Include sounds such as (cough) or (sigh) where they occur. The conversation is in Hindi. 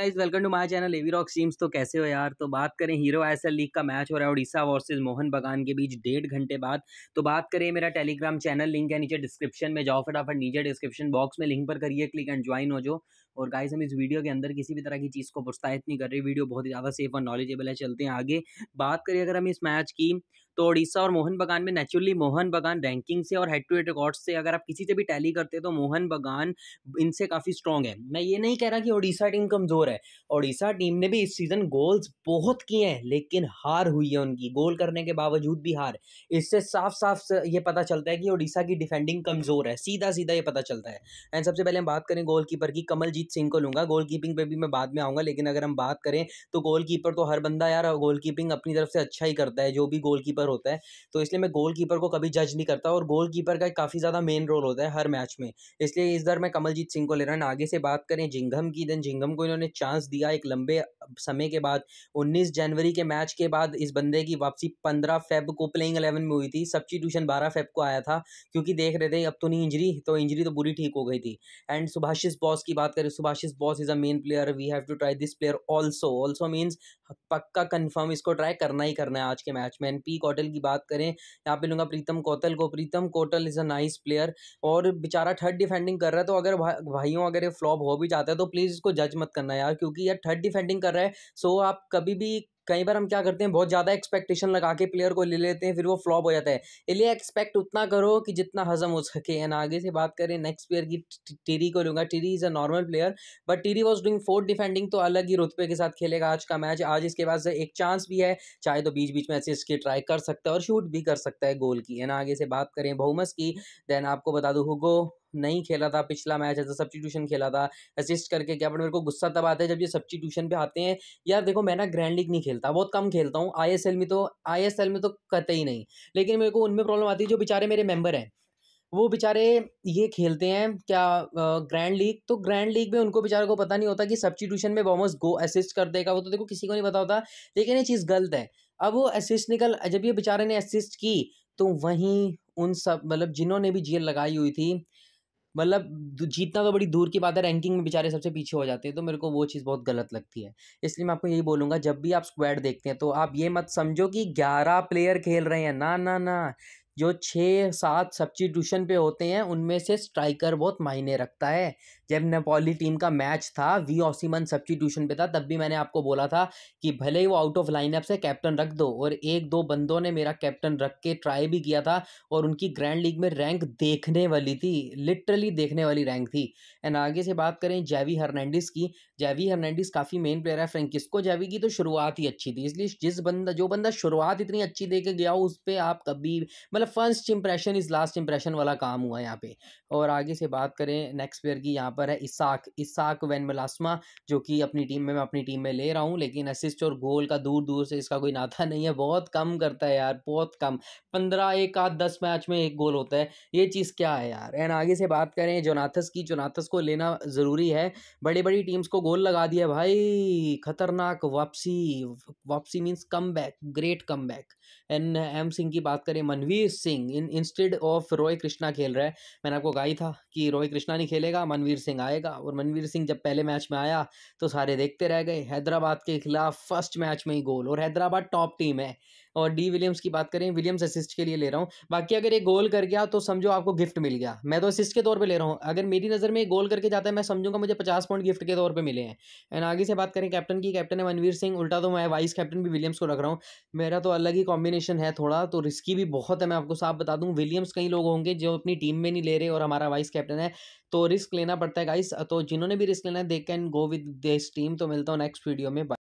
guys welcome to my channel एवी रॉक सीम्स तो कैसे हो यार तो बात करें हीरो आईएसएल लीग का मैच हो रहा है उड़ीसा वर्सेस मोहन बगान के बीच डेढ़ घंटे बाद तो बात करें मेरा टेलीग्राम चैनल लिंक है नीचे डिस्क्रिप्शन में जाओ फटाफट नीचे डिस्क्रिप्शन बॉक्स में लिंक पर करिए क्लिक एंड ज्वाइन हो जाओ और गाइज हम इस वीडियो के अंदर किसी भी तरह की चीज़ को प्रोत्साहित नहीं कर रहे वीडियो बहुत ज़्यादा सेफ और नॉलेजेबल है चलते हैं आगे बात करें अगर हम इस मैच की तो उड़ीसा और मोहन बगान में नेचुरली मोहन बगान रैंकिंग से और हेड टू हेड रिकॉर्ड से अगर आप किसी से भी टैली करते हैं तो मोहन बगान इनसे काफ़ी स्ट्रॉन्ग है मैं ये नहीं कह रहा कि ओडिशा टीम कमज़ोर है ओडिशा टीम ने भी इस सीज़न गोल्स बहुत किए हैं लेकिन हार हुई है उनकी गोल करने के बावजूद भी हार इससे साफ साफ ये पता चलता है कि ओडिशा की डिफेंडिंग कमज़ोर है सीधा सीधा ये पता चलता है एंड सबसे पहले हम बात करें गोल कीपर की कमलजीत सिंह को लूँगा कीपिंग पर भी मैं बाद में आऊँगा लेकिन अगर हम बात करें तो गोल कीपर तो हर बंदा यार गोल कीपिंग अपनी तरफ से अच्छा ही करता है जो भी कीपर कीपर होता है तो इसलिए मैं गोल कीपर को कभी जज नहीं करता और गोल कीपर का काफ़ी ज़्यादा मेन रोल होता है हर मैच में इसलिए इस बार मैं कमलजीत सिंह को ले रहा हूँ आगे से बात करें जिंगम की देन जिंगम को इन्होंने चांस दिया एक लंबे समय के बाद उन्नीस जनवरी के मैच के बाद इस बंदे की वापसी पंद्रह फेब को प्लेइंग एलेवन में हुई थी सब्सटीट्यूशन बारह फेब को आया था क्योंकि देख रहे थे अब तो नहीं इंजरी तो इंजरी तो बुरी ठीक हो गई थी एंड सुभाषिस बॉस की बात करें Subhasish Bose is a main player we have to try this player also also means पक्का कन्फर्म इसको ट्राई करना ही करना है आज के मैच में एंड पी कोटल की बात करें यहाँ पे लूंगा प्रीतम कोतल को Pritam Kotal is a nice player और बेचारा थर्ड डिफेंडिंग कर रहा है तो अगर भा, भाइयों अगर ये फ्लॉप हो भी जाता है तो प्लीज़ इसको जज मत करना यार क्योंकि यार थर्ड डिफेंडिंग कर रहा है सो आप कभी भी कई बार हम क्या करते हैं बहुत ज़्यादा एक्सपेक्टेशन लगा के प्लेयर को ले लेते हैं फिर वो फ्लॉप हो जाता है इसलिए एक्सपेक्ट उतना करो कि जितना हजम हो सके एंड आगे से बात करें नेक्स्ट प्लेयर की टीरी को लूँगा Tiri is a normal player but Tiri was doing fourth defending तो अलग ही रुतबे के साथ खेलेगा आज का मैच आज इसके पास एक चांस भी है चाहे तो बीच बीच में ऐसे इसकी ट्राई कर सकता है और शूट भी कर सकता है गोल की एंड आगे से बात करें बहुमस की देन आपको बता दूँ हुगो नहीं खेला था पिछला मैच एज अ ट्यूशन खेला था असिस्ट करके क्या बट मेरे को गुस्सा तब आता है जब ये ट्यूशन पे आते हैं यार देखो मैं ना ग्रैंड लीग नहीं खेलता बहुत कम खेलता हूँ एल में तो एल में तो ही नहीं लेकिन मेरे को उनमें प्रॉब्लम आती है जो बेचारे मेरे मेम्बर हैं वो बेचारे ये खेलते हैं क्या ग्रैंड लीग तो ग्रैंड लीग में उनको बेचारे को पता नहीं होता कि ट्यूशन में बॉमर्स गो असिस्ट कर देगा वो तो देखो किसी को नहीं पता होता लेकिन ये चीज़ गलत है अब वो असिस्ट निकल जब ये बेचारे ने असिस्ट की तो वहीं उन सब मतलब जिन्होंने भी जेल लगाई हुई थी मतलब जीतना तो बड़ी दूर की बात है रैंकिंग में बेचारे सबसे पीछे हो जाते हैं तो मेरे को वो चीज़ बहुत गलत लगती है इसलिए मैं आपको यही बोलूँगा जब भी आप स्क्वाड देखते हैं तो आप ये मत समझो कि ग्यारह प्लेयर खेल रहे हैं ना ना ना जो छः सात सब्सटीट्यूशन पे होते हैं उनमें से स्ट्राइकर बहुत मायने रखता है जब नेपाली टीम का मैच था वी ओसीमन सब्सटीट्यूशन पे था तब भी मैंने आपको बोला था कि भले ही वो आउट ऑफ लाइनअप से कैप्टन रख दो और एक दो बंदों ने मेरा कैप्टन रख के ट्राई भी किया था और उनकी ग्रैंड लीग में रैंक देखने वाली थी लिटरली देखने वाली रैंक थी एंड आगे से बात करें जैवी हर्नैंडिस की जैवी हर्नैंडिस काफ़ी मेन प्लेयर है फ्रेंकिस्को जैवी की तो शुरुआत ही अच्छी थी इसलिए जिस बंदा जो बंदा शुरुआत इतनी अच्छी दे के गया उस पर आप कभी मतलब first impression is last impression वाला काम हुआ यहाँ पे और आगे से बात करें नेक्स्ट प्लेयर की यहाँ पर है इसाक इसाक वैन मलासमा जो कि अपनी टीम में मैं अपनी टीम में ले रहा हूँ लेकिन असिस्ट और गोल का दूर दूर से इसका कोई नाता (laughs) नहीं है बहुत कम करता है यार बहुत कम पंद्रह एक आध दस मैच में एक गोल होता है ये चीज़ क्या है यार एंड आगे से बात करें जोनाथस की जोनाथस को लेना ज़रूरी है बड़ी बड़ी टीम्स को गोल लगा दिया भाई खतरनाक वापसी वापसी means come back great come back and M Singh की बात करें Manvir Manvir Singh in instead of Roy Krishna खेल रहा है मैंने आपको कहा ही था कि रोय कृष्णा नहीं खेलेगा मनवीर सिंह आएगा और मनवीर सिंह जब पहले मैच में आया तो सारे देखते रह गए हैदराबाद के खिलाफ फर्स्ट मैच में ही गोल और हैदराबाद टॉप टीम है और डी विलियम्स की बात करें विलियम्स असिस्ट के लिए ले रहा हूँ बाकी अगर ये गोल कर गया तो समझो आपको गिफ्ट मिल गया मैं तो असिस्ट के तौर पर ले रहा हूँ अगर मेरी नज़र में गोल करके जाता है मैं समझूंगा मुझे पचास पॉइंट गिफ्ट के तौर पर मिले हैं एंड आगे से बात करें कैप्टन की कैप्टन है मनवीर सिंह उल्टा तो मैं वाइस कैप्टन भी विलियम्स को रख रहा हूँ मेरा तो अलग ही कॉम्बिनेशन है थोड़ा तो रिस्की भी बहुत है मैं आपको साफ बता दूँ विलियम्स कई लोग होंगे जो अपनी टीम में नहीं ले रहे और हमारा वाइस कैप्टन है तो रिस्क लेना पड़ता है गाइस तो जिन्होंने भी रिस्क लेना है they can go with this team तो मिलता हूँ नेक्स्ट वीडियो में